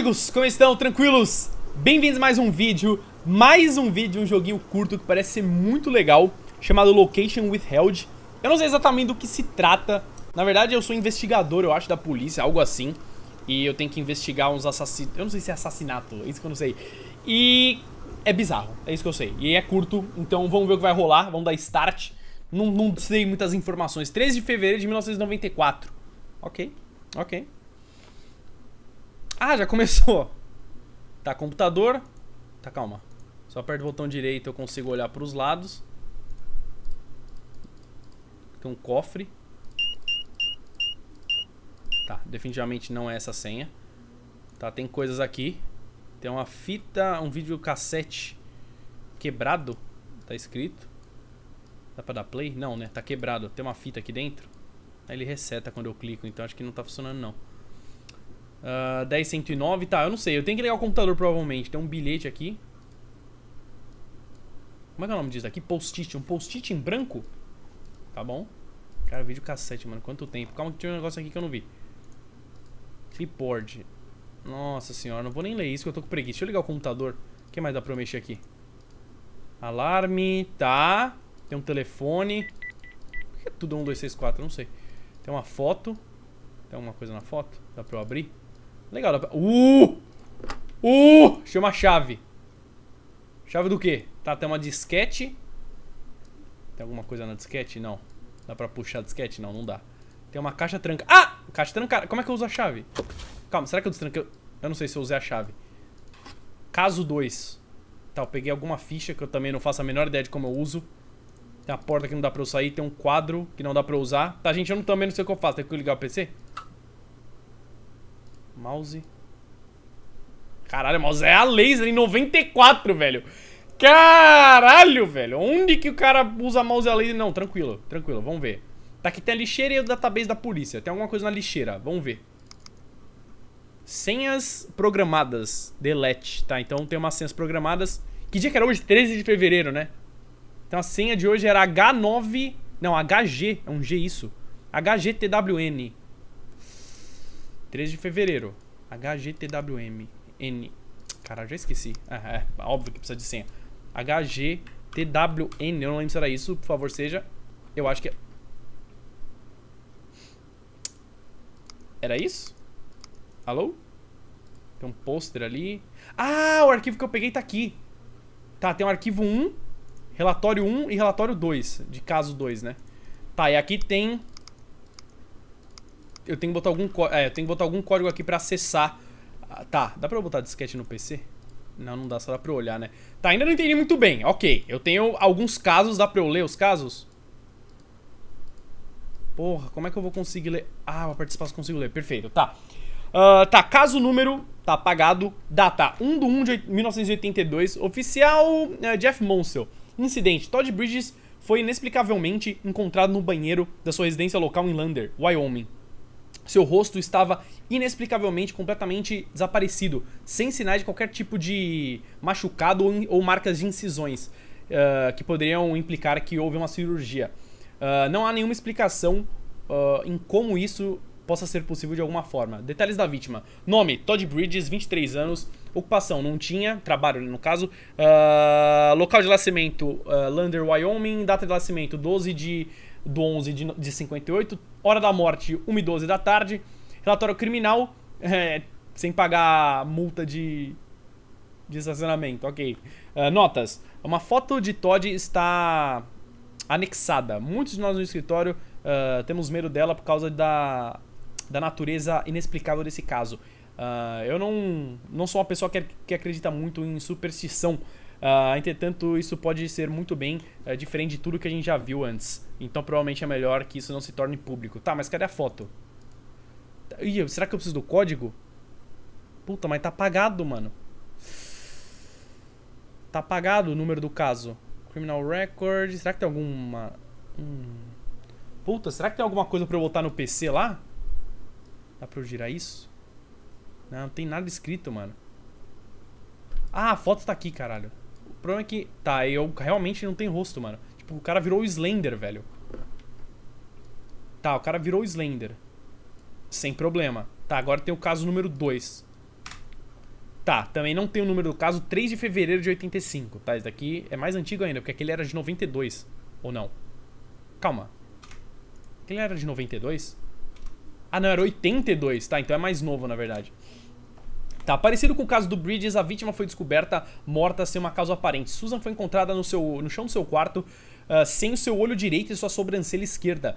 amigos, como estão? Tranquilos? Bem-vindos a mais um vídeo, mais um vídeo, um joguinho curto que parece ser muito legal, chamado Location Withheld. Eu não sei exatamente do que se trata, na verdade eu sou investigador, eu acho, da polícia, algo assim, e eu tenho que investigar uns assassinos, eu não sei se é assassinato, é isso que eu não sei, e é bizarro, é isso que eu sei, e é curto, então vamos ver o que vai rolar, vamos dar start, não, não sei muitas informações, 13 de fevereiro de 1994, ok, ok. Ah, já começou. Tá, computador. Tá, calma. Só aperto o botão direito eu consigo olhar para os lados. Tem um cofre. Tá, definitivamente não é essa senha. Tá, tem coisas aqui. Tem uma fita, um cassete quebrado. Tá escrito. Dá pra dar play? Não, né? Tá quebrado. Tem uma fita aqui dentro. Aí ele reseta quando eu clico, então acho que não tá funcionando não. 10,109, ah, tá, eu não sei. Eu tenho que ligar o computador provavelmente. Tem um bilhete aqui. Como é que é o nome disso aqui? Post-it. Um post-it em branco? Tá bom. Cara, vídeo cassete, mano. Quanto tempo. Calma que tem um negócio aqui que eu não vi. Clipboard. Nossa senhora, não vou nem ler isso que eu tô com preguiça. Deixa eu ligar o computador. O que mais dá pra eu mexer aqui? Alarme, tá. Tem um telefone. Por que é tudo 1, 2, 3, 4? Não sei. Tem uma foto. Tem alguma coisa na foto? Dá pra eu abrir? Legal, dá pra... Uh! Uh! Chama chave. Chave do quê? Tá, tem uma disquete. Tem alguma coisa na disquete? Não. Dá pra puxar disquete? Não, não dá. Tem uma caixa tranca... Ah! Caixa trancada. Como é que eu uso a chave? Calma, será que eu destranquei? Eu não sei se eu usei a chave. Caso 2. Tá, eu peguei alguma ficha que eu também não faço a menor ideia de como eu uso. Tem a porta que não dá pra eu sair, tem um quadro que não dá pra eu usar. Tá, gente, eu não, também não sei o que eu faço. Tem que ligar o PC? Mouse. Caralho, o mouse é a laser em 94, velho. Caralho, velho. Onde que o cara usa mouse a laser? Não, tranquilo, tranquilo, vamos ver. Tá aqui, tem a lixeira e o database da polícia. Tem alguma coisa na lixeira, vamos ver. Senhas programadas, delete, tá? Então tem umas senhas programadas. Que dia que era hoje? 13 de fevereiro, né? Então a senha de hoje era H9... Não, HG, é um G isso. HGTWN. 13 de fevereiro. HGTWM. N. Cara, já esqueci. Ah, é, óbvio que precisa de senha. HGTWN. Eu não lembro se era isso. Por favor, seja. Eu acho que é... Era isso? Alô? Tem um pôster ali. Ah, o arquivo que eu peguei tá aqui. Tá, tem o um arquivo 1, relatório 1 e relatório 2, de caso 2, né? Tá, e aqui tem eu tenho que botar algum código. É, eu tenho que botar algum código aqui pra acessar. Ah, tá, dá pra eu botar disquete no PC? Não, não dá, só dá pra eu olhar, né? Tá, ainda não entendi muito bem. Ok, eu tenho alguns casos, dá pra eu ler os casos? Porra, como é que eu vou conseguir ler? Ah, pra participar eu consigo ler, perfeito, tá. Uh, tá, caso número, tá apagado, data 1 de 1 de 1982, oficial uh, Jeff Monsell. Incidente, Todd Bridges foi inexplicavelmente encontrado no banheiro da sua residência local em Lander, Wyoming. Seu rosto estava inexplicavelmente completamente desaparecido, sem sinais de qualquer tipo de machucado ou, ou marcas de incisões uh, que poderiam implicar que houve uma cirurgia. Uh, não há nenhuma explicação uh, em como isso possa ser possível de alguma forma. Detalhes da vítima: nome Todd Bridges, 23 anos, ocupação não tinha, trabalho no caso, local de nascimento Lander, Wyoming, data de nascimento 12 de do 11 de, de 58, hora da morte, 1 e 12 da tarde. Relatório criminal, é, sem pagar multa de, de estacionamento, ok. Uh, notas, uma foto de Todd está anexada. Muitos de nós no escritório uh, temos medo dela por causa da, da natureza inexplicável desse caso. Uh, eu não, não sou uma pessoa que, que acredita muito em superstição, Uh, entretanto, isso pode ser muito bem uh, diferente de tudo que a gente já viu antes. Então, provavelmente é melhor que isso não se torne público. Tá, mas cadê a foto? Tá, ih, será que eu preciso do código? Puta, mas tá apagado, mano. Tá apagado o número do caso. Criminal Record. Será que tem alguma. Hum. Puta, será que tem alguma coisa pra eu botar no PC lá? Dá pra eu girar isso? Não, não tem nada escrito, mano. Ah, a foto tá aqui, caralho. O problema é que... Tá, eu realmente não tem rosto, mano. Tipo, o cara virou o Slender, velho. Tá, o cara virou o Slender. Sem problema. Tá, agora tem o caso número 2. Tá, também não tem o número do caso 3 de fevereiro de 85. Tá, esse daqui é mais antigo ainda, porque aquele era de 92. Ou não? Calma. Aquele era de 92? Ah, não, era 82. Tá, então é mais novo, na verdade. Tá, parecido com o caso do Bridges, a vítima foi descoberta morta sem uma causa aparente. Susan foi encontrada no, seu, no chão do seu quarto, uh, sem o seu olho direito e sua sobrancelha esquerda.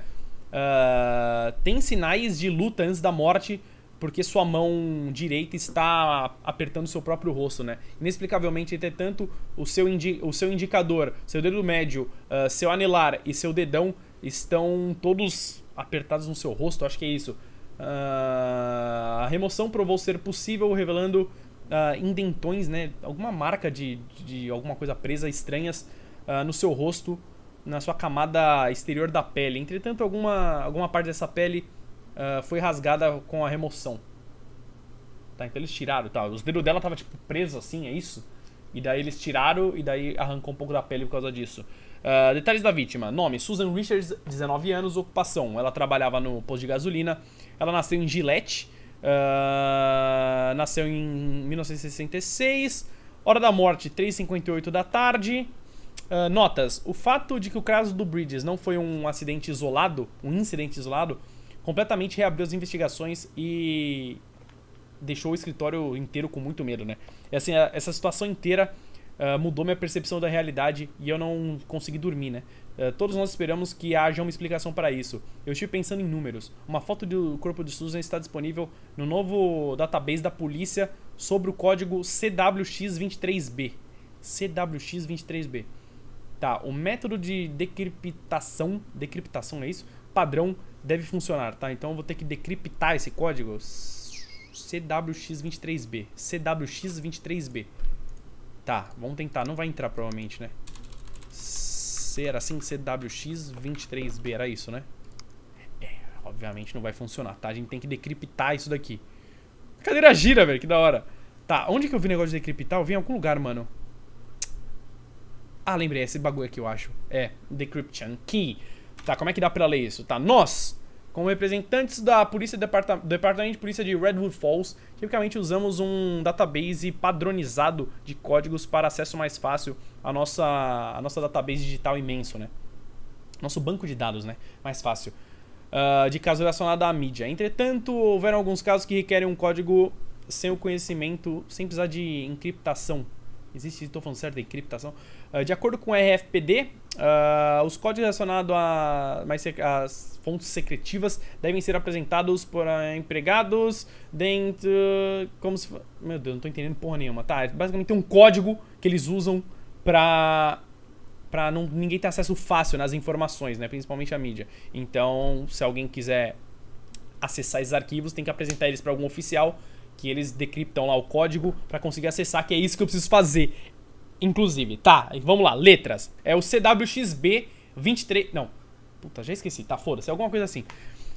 Uh, tem sinais de luta antes da morte, porque sua mão direita está apertando seu próprio rosto, né? Inexplicavelmente, entretanto, o seu, indi o seu indicador, seu dedo médio, uh, seu anelar e seu dedão estão todos apertados no seu rosto, acho que é isso. Ah, a remoção provou ser possível, revelando uh, indentões, né? Alguma marca de, de alguma coisa presa estranhas uh, no seu rosto, na sua camada exterior da pele. Entretanto, alguma, alguma parte dessa pele uh, foi rasgada com a remoção. Tá, então eles tiraram, tá? Os dedos dela tava tipo preso assim, é isso? E daí eles tiraram e daí arrancou um pouco da pele por causa disso. Ah, detalhes da vítima: nome Susan Richards, 19 anos, ocupação. Ela trabalhava no posto de gasolina. Ela nasceu em Gillette. Uh, nasceu em 1966. Hora da morte: 3h58 da tarde. Uh, notas: o fato de que o caso do Bridges não foi um acidente isolado, um incidente isolado, completamente reabriu as investigações e deixou o escritório inteiro com muito medo, né? E, assim, essa situação inteira ah, mudou minha percepção da realidade e eu não consegui dormir, né? Uh, todos nós esperamos que haja uma explicação para isso. Eu estive pensando em números. Uma foto do corpo de Susan está disponível no novo database da polícia sobre o código CWX23B. CWX23B. Tá, o método de decriptação, decriptação é isso? Padrão deve funcionar, tá? Então eu vou ter que decriptar esse código CWX23B. CWX23B. Tá, vamos tentar. Não vai entrar provavelmente, né? C era assim, CWX23B, era isso, né? É, obviamente não vai funcionar, tá? A gente tem que decriptar isso daqui. A cadeira gira, velho, que da hora. Tá, onde que eu vi o negócio de decriptar? Eu vi em algum lugar, mano. Ah, lembrei, esse bagulho aqui, eu acho. É, decryption key. Tá, como é que dá pra ler isso? Tá, nós como representantes da polícia Departa Departamento de Polícia de Redwood Falls, tipicamente usamos um database padronizado de códigos para acesso mais fácil à nossa, à nossa database digital imenso, né? Nosso banco de dados, né? Mais fácil. Uh, de casos relacionados à mídia. Entretanto, houveram alguns casos que requerem um código sem o conhecimento, sem precisar de encriptação Existe, estou falando certo, encriptação. Uh, de acordo com o RFPD, uh, ah, os códigos relacionados a, mais, as fontes secretivas devem ser apresentados por uh, empregados dentro. Como se. Meu Deus, não estou entendendo porra nenhuma. Tá, é basicamente um código que eles usam para para não, ninguém ter acesso fácil nas informações, né? principalmente a mídia. Então, se alguém quiser acessar esses arquivos, tem que apresentar eles para algum oficial que eles decriptam lá o código para conseguir acessar, que é isso que eu preciso fazer. Inclusive, tá, vamos lá, letras. É o CWXB23, não, puta, já esqueci, tá, foda-se, é alguma coisa assim.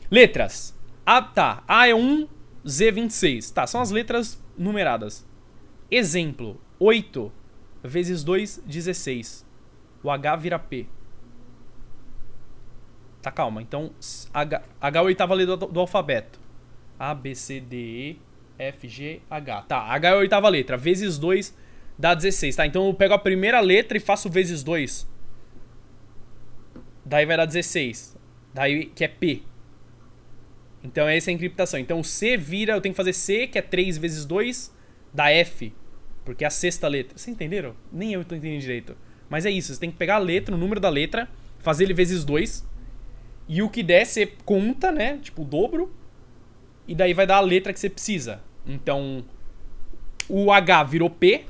Letras. Ah, tá, A é 1, Z 26. É tá, são as letras numeradas. Exemplo, 8 vezes 2, 16. O H vira P. Tá, calma. Então, H, H é a oitava letra do, do, alfabeto. A, B, C, D, E, F, G, H. Tá, H é a oitava letra. Vezes 2 dá 16, tá? Então eu pego a primeira letra e faço vezes 2. Daí vai dar 16. Daí que é P. Então essa é a encriptação. Então o C vira, eu tenho que fazer C, que é 3 vezes 2, dá F. Porque é a sexta letra. Vocês entenderam? Nem eu tô entendendo direito. Mas é isso, você tem que pegar a letra, o número da letra, fazer ele vezes 2. E o que der, você conta, né? Tipo, o dobro e daí vai dar a letra que você precisa. Então, o H virou P,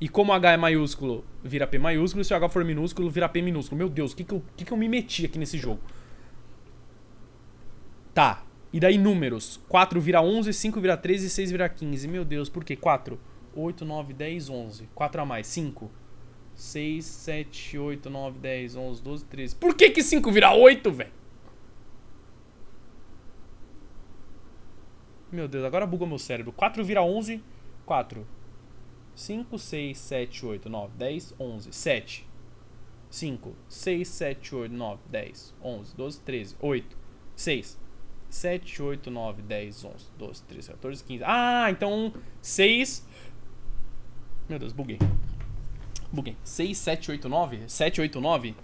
e como o H é maiúsculo, vira P maiúsculo, e se o H for minúsculo, vira P minúsculo. Meu Deus, o que, que, eu, que, que eu me meti aqui nesse jogo? Tá, e daí números, 4 vira 11, 5 vira 13, 6 vira 15. Meu Deus, por quê? 4, 8, 9, 10, 11, 4 a mais, 5... 6, 7, 8, 9, 10, 11, 12, 13. Por que que 5 vira 8, velho? Meu Deus, agora bugou meu cérebro. 4 vira 11. 4. 5, 6, 7, 8, 9, 10, 11. 7. 5, 6, 7, 8, 9, 10, 11, 12, 13, 8, 6, 7, 8, 9, 10, 11, 12, 13, 14, 15. Ah, então 6. Meu Deus, buguei. Buguei. 6, 7, 8, 9? 7, 8, 9?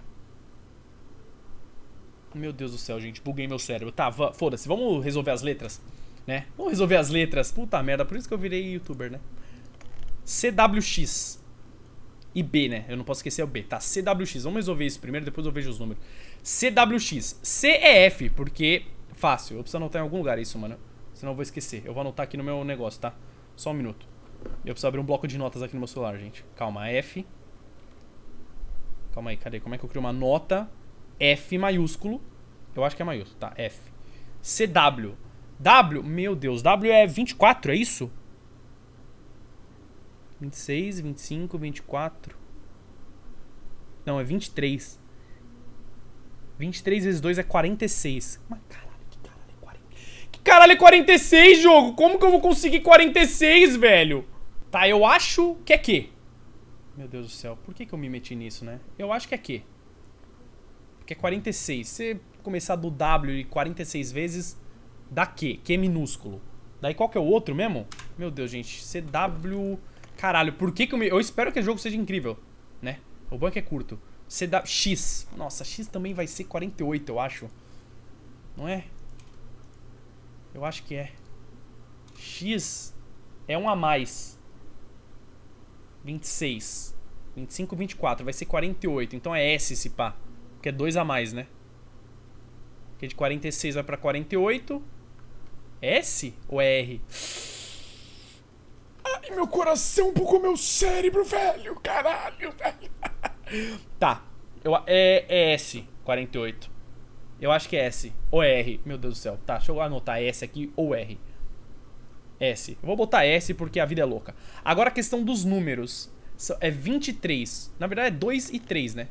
Meu Deus do céu, gente. Buguei meu cérebro. Tá, foda-se. Vamos resolver as letras? né? Vamos resolver as letras. Puta merda, por isso que eu virei youtuber, né? CWX. E B, né? Eu não posso esquecer é o B. Tá, CWX. Vamos resolver isso primeiro, depois eu vejo os números. CWX. CEF, porque... Fácil. Eu preciso anotar em algum lugar isso, mano. Senão eu vou esquecer. Eu vou anotar aqui no meu negócio, tá? Só um minuto. Eu preciso abrir um bloco de notas aqui no meu celular, gente. Calma, F. Calma aí, cadê? Como é que eu crio uma nota? F maiúsculo. Eu acho que é maiúsculo, tá? F. CW. W, meu Deus, W é 24, é isso? 26, 25, 24. Não, é 23. 23 vezes 2 é 46. Mas caralho, que caralho é 46? Que caralho é 46, jogo? Como que eu vou conseguir 46, velho? Tá, eu acho que é Q. Meu Deus do céu, por que, que eu me meti nisso, né? Eu acho que é Q. Porque é 46. Se você começar do W e 46 vezes, da Q, Q minúsculo. Daí qual que é o outro mesmo? Meu Deus, gente. CW... Caralho, por que que eu... Me... Eu espero que o jogo seja incrível, né? O banco é curto. CW... X. Nossa, X também vai ser 48, eu acho. Não é? Eu acho que é. X é um a mais. 26. 25, 24. Vai ser 48. Então é S esse pá. Porque é 2 a mais, né? Porque de 46 vai pra 48. S ou é R? Ai, meu coração bugou meu cérebro, velho. Caralho, velho. Tá. Eu, é, é S, 48. Eu acho que é S ou é R. Meu Deus do céu. Tá, deixa eu anotar S aqui ou R. S. Eu vou botar S porque a vida é louca. Agora a questão dos números. É 23. Na verdade é 2 e 3, né?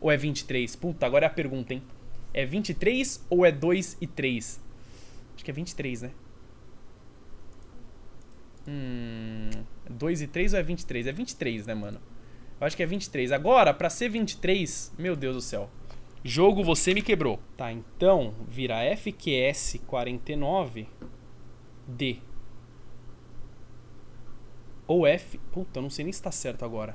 Ou é 23? Puta, agora é a pergunta, hein? É 23 ou é 2 e 3? Acho que é 23, né? Hum... 2 e 3 ou é 23? É 23, né, mano? Eu acho que é 23. Agora, pra ser 23... Meu Deus do céu. Jogo, você me quebrou. Tá, então, vira FQS 49... D. Ou F... Puta, eu não sei nem se tá certo agora.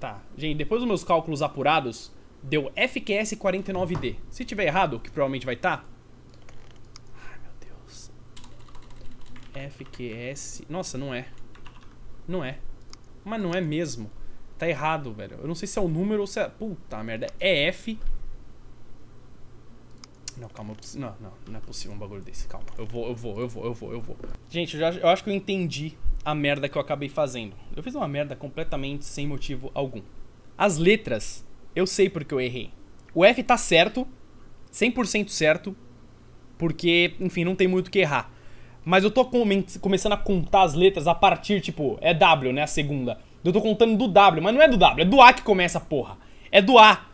Tá, gente, depois dos meus cálculos apurados, deu FQS 49D. Se tiver errado, que provavelmente vai estar... Tá, FQS. Nossa, não é. Não é. Mas não é mesmo. Tá errado, velho. Eu não sei se é o número ou se é. Puta merda. É F. Não, calma. Eu... Não, não. Não é possível um bagulho desse. Calma. Eu vou, eu vou, eu vou, eu vou, eu vou. Gente, eu, já, eu acho que eu entendi a merda que eu acabei fazendo. Eu fiz uma merda completamente sem motivo algum. As letras, eu sei porque eu errei. O F tá certo. 100% certo. Porque, enfim, não tem muito o que errar. Mas eu tô come começando a contar as letras a partir, tipo, é W, né? A segunda. Eu tô contando do W, mas não é do W, é do A que começa, porra. É do A.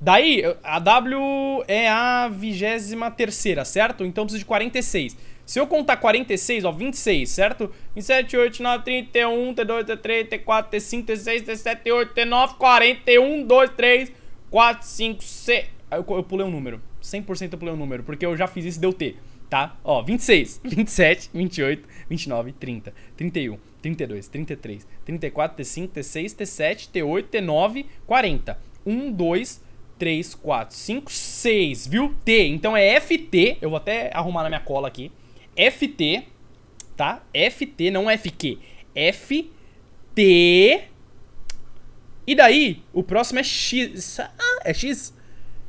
Daí, a W é a vigésima terceira, certo? Então eu preciso de 46. Se eu contar 46, ó, 26, certo? 27, 8, 9, 31, T6, T7, T8, T9, 41, 2, 3, 4, 5, 6... Eu, eu pulei um número. 100% eu pulei um número, porque eu já fiz isso e deu T, tá? Ó, 26, 27, 28, 29, 30, 31, 32, 33, 34, T5, T6, T7, T8, T9, 40. 1, 2, 3, 4, 5, 6, viu? T. Então é FT, eu vou até arrumar na minha cola aqui. FT, tá? FT, não FQ. FT. E daí, o próximo é X. Ah, é X?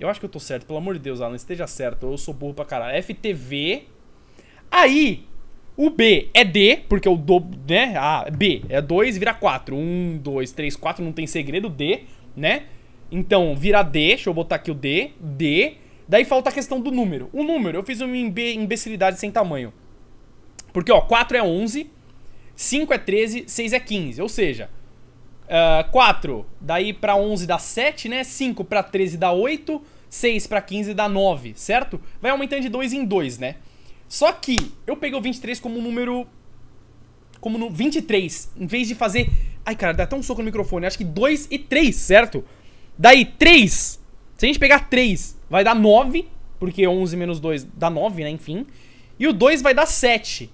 Eu acho que eu tô certo, pelo amor de Deus, Alan, esteja certo. Eu sou burro pra caralho. FTV. Aí, o B é D, porque o do, né? Ah, B é 2, vira 4. 1, 2, 3, 4, não tem segredo, D, né? Então, vira D, deixa eu botar aqui o D, D. Daí falta a questão do número. O número, eu fiz uma imbecilidade sem tamanho. Porque, ó, 4 é 11, 5 é 13, 6 é 15. Ou seja, 4, ah, daí para 11 dá 7, né? 5 para 13 dá 8, 6 para 15 dá 9, certo? Vai aumentando de 2 em 2, né? Só que eu peguei o 23 como um número... Como no 23, em vez de fazer... Ai, cara, dá até um soco no microfone. Acho que 2 e 3, certo? Daí 3, se a gente pegar 3, vai dar 9, porque 11 menos 2 dá 9, né? Enfim. E o 2 vai dar 7.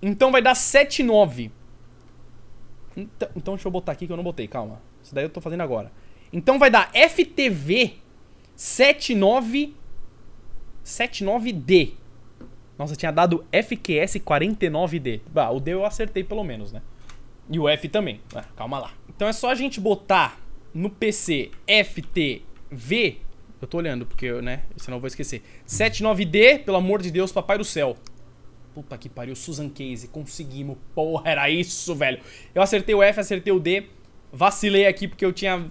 Então vai dar 7, 9. Então, então deixa eu botar aqui que eu não botei, calma. Isso daí eu tô fazendo agora. Então vai dar FTV 79 79D. Nossa, tinha dado FQS 49D. Bah, o D eu acertei pelo menos, né? E o F também. Ah, calma lá. Então é só a gente botar no PC FTV. Eu tô olhando, porque, né? Senão eu vou esquecer. 79D, pelo amor de Deus, papai do céu. Puta que pariu, Susan Case, conseguimos. Porra, era isso, velho. Eu acertei o F, acertei o D. Vacilei aqui porque eu tinha...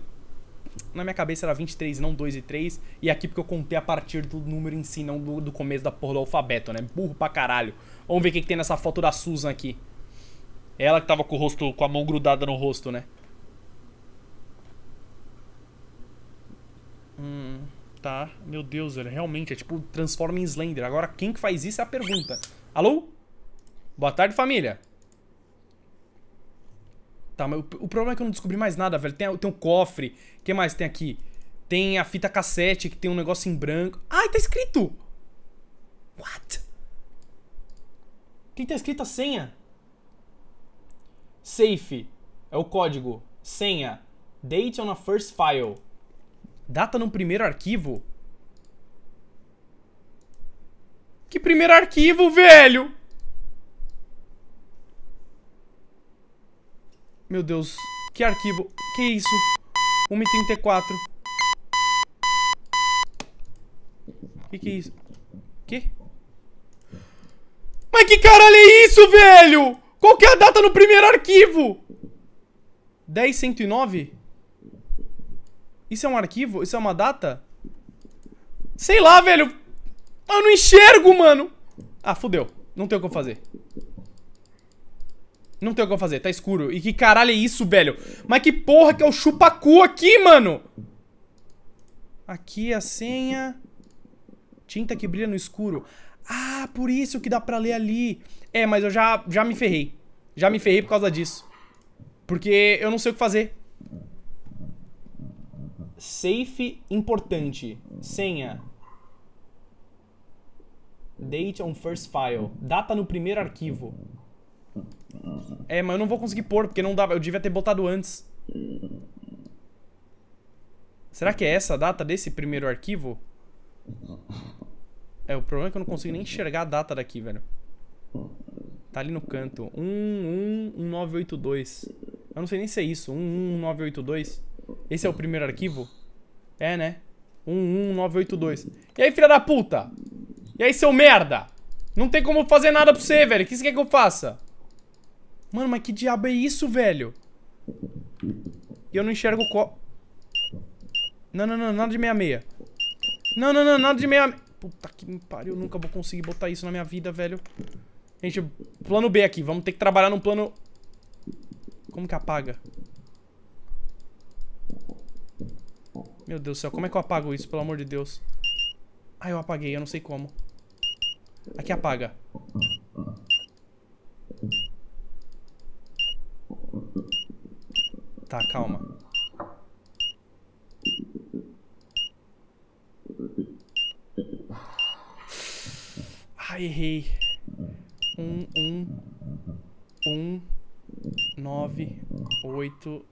Na minha cabeça era 23, não 2 e 3. E aqui porque eu contei a partir do número em si, não do, do começo da porra do alfabeto, né? Burro pra caralho. Vamos ver o que, que tem nessa foto da Susan aqui. Ela que tava com o rosto, com a mão grudada no rosto, né? Hum, tá. Meu Deus, velho. Realmente, é tipo, transforma em Slender. Agora, quem que faz isso é a pergunta. Alô? Boa tarde, família. Tá, mas o, o, problema é que eu não descobri mais nada, velho. Tem, tem um cofre. O que mais tem aqui? Tem a fita cassete, que tem um negócio em branco. Ai, tá escrito! What? Quem tá escrito a senha? Safe. É o código. Senha. Date on a first file. Data no primeiro arquivo? Que primeiro arquivo, velho! Meu Deus, que arquivo? Que isso? 1 34 Que que é isso? Que? Mas que caralho é isso, velho? Qual que é a data no primeiro arquivo? 10.109? Isso é um arquivo? Isso é uma data? Sei lá, velho. Eu não enxergo, mano. Ah, fudeu. Não tem o que eu fazer. Não tem o que eu fazer, tá escuro. E que caralho é isso, velho? Mas que porra que é o chupacu aqui, mano? Aqui a senha. Tinta que brilha no escuro. Ah, por isso que dá pra ler ali. É, mas eu já, já me ferrei. Já me ferrei por causa disso. Porque eu não sei o que fazer. Safe importante. Senha. Date on first file. Data no primeiro arquivo. É, mas eu não vou conseguir pôr, porque não dá. Eu devia ter botado antes. Será que é essa a data desse primeiro arquivo? É, o problema é que eu não consigo nem enxergar a data daqui, velho. Tá ali no canto. 111982. Eu não sei nem se é isso. 11982. Esse é o primeiro arquivo? É, né? 11982. E aí, filha da puta? E aí, seu merda? Não tem como fazer nada pra você, velho. O que você quer que eu faça? Mano, mas que diabo é isso, velho? E eu não enxergo o co... Não, não, não. Nada de meia-meia. Não, não, não. Nada de meia Puta que me pariu. Eu nunca vou conseguir botar isso na minha vida, velho. Gente, plano B aqui. Vamos ter que trabalhar num plano... Como que apaga? Meu Deus do céu, como é que eu apago isso, pelo amor de Deus? Ah, eu apaguei, eu não sei como. Aqui apaga. Tá, calma. Ah, errei. Um, um, um, nove, oito.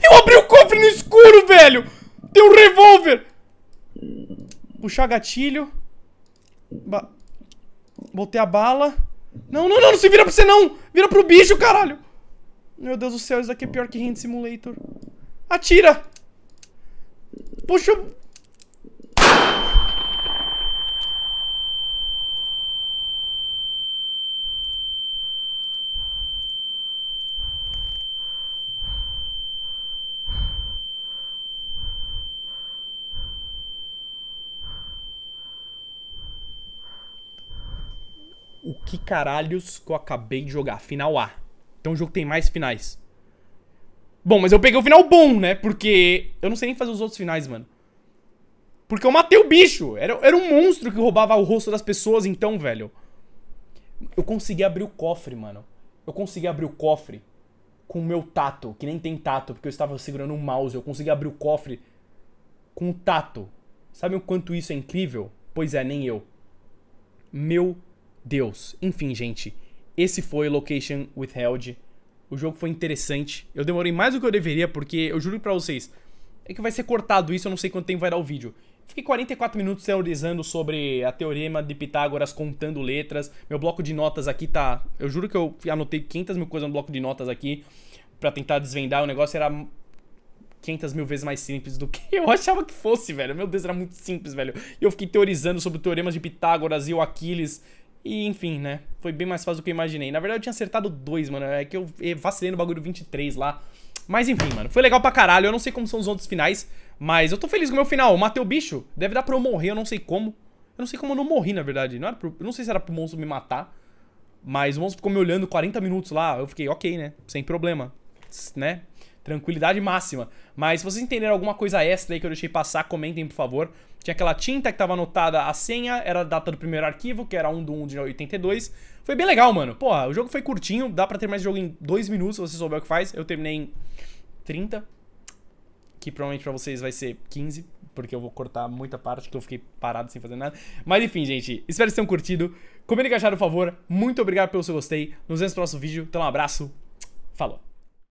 Eu abri o cofre no escuro, velho! Tem um revólver! Puxar gatilho. Ba Botei a bala. Não, não, não, não se vira pra você não! Vira pro bicho, caralho! Meu Deus do céu, isso daqui é pior que Hand Simulator. Atira! Puxa, o que caralhos que eu acabei de jogar. Final A. Então o jogo tem mais finais. Bom, mas eu peguei o final bom, né? Porque eu não sei nem fazer os outros finais, mano. Porque eu matei o bicho. Era, era um monstro que roubava o rosto das pessoas, então, velho. Eu consegui abrir o cofre, mano. Eu consegui abrir o cofre com o meu tato, que nem tem tato, porque eu estava segurando um mouse. Eu consegui abrir o cofre com o tato. Sabe o quanto isso é incrível? Pois é, nem eu. Meu Deus. Enfim, gente, esse foi Location Withheld. O jogo foi interessante. Eu demorei mais do que eu deveria, porque eu juro pra vocês, é que vai ser cortado isso, eu não sei quanto tempo vai dar o vídeo. Fiquei 44 minutos teorizando sobre a teorema de Pitágoras, contando letras. Meu bloco de notas aqui tá... Eu juro que eu anotei 500 mil coisas no bloco de notas aqui para tentar desvendar. O negócio era 500 mil vezes mais simples do que eu achava que fosse, velho. Meu Deus, era muito simples, velho. E eu fiquei teorizando sobre teoremas de Pitágoras e o Aquiles e enfim, né? Foi bem mais fácil do que eu imaginei. Na verdade, eu tinha acertado dois, mano. É que eu eh, vacilei no bagulho 23 lá. Mas enfim, mano. Foi legal pra caralho. Eu não sei como são os outros finais. Mas eu tô feliz com o meu final. Eu matei o bicho. Deve dar pra eu morrer, eu não sei como. Eu não sei como eu não morri, na verdade. Não pro... Eu não sei se era pro monstro me matar. Mas o monstro ficou me olhando 40 minutos lá. Eu fiquei, ok, né? Sem problema. Né? Tranquilidade máxima. Mas se vocês entenderam alguma coisa extra aí que eu deixei passar, comentem, por favor. Tinha aquela tinta que estava anotada a senha, era a data do primeiro arquivo, que era 1 de 1 de 82. Foi bem legal, mano. Porra, o jogo foi curtinho, dá pra ter mais jogo em 2 minutos, se você souber o que faz. Eu terminei em 30, que provavelmente pra vocês vai ser 15, porque eu vou cortar muita parte que eu fiquei parado sem fazer nada. Mas enfim, gente, espero que vocês tenham curtido. Comentem que acharam, por favor. Muito obrigado pelo seu gostei. Nos vemos no próximo vídeo. Então, um abraço. Falou.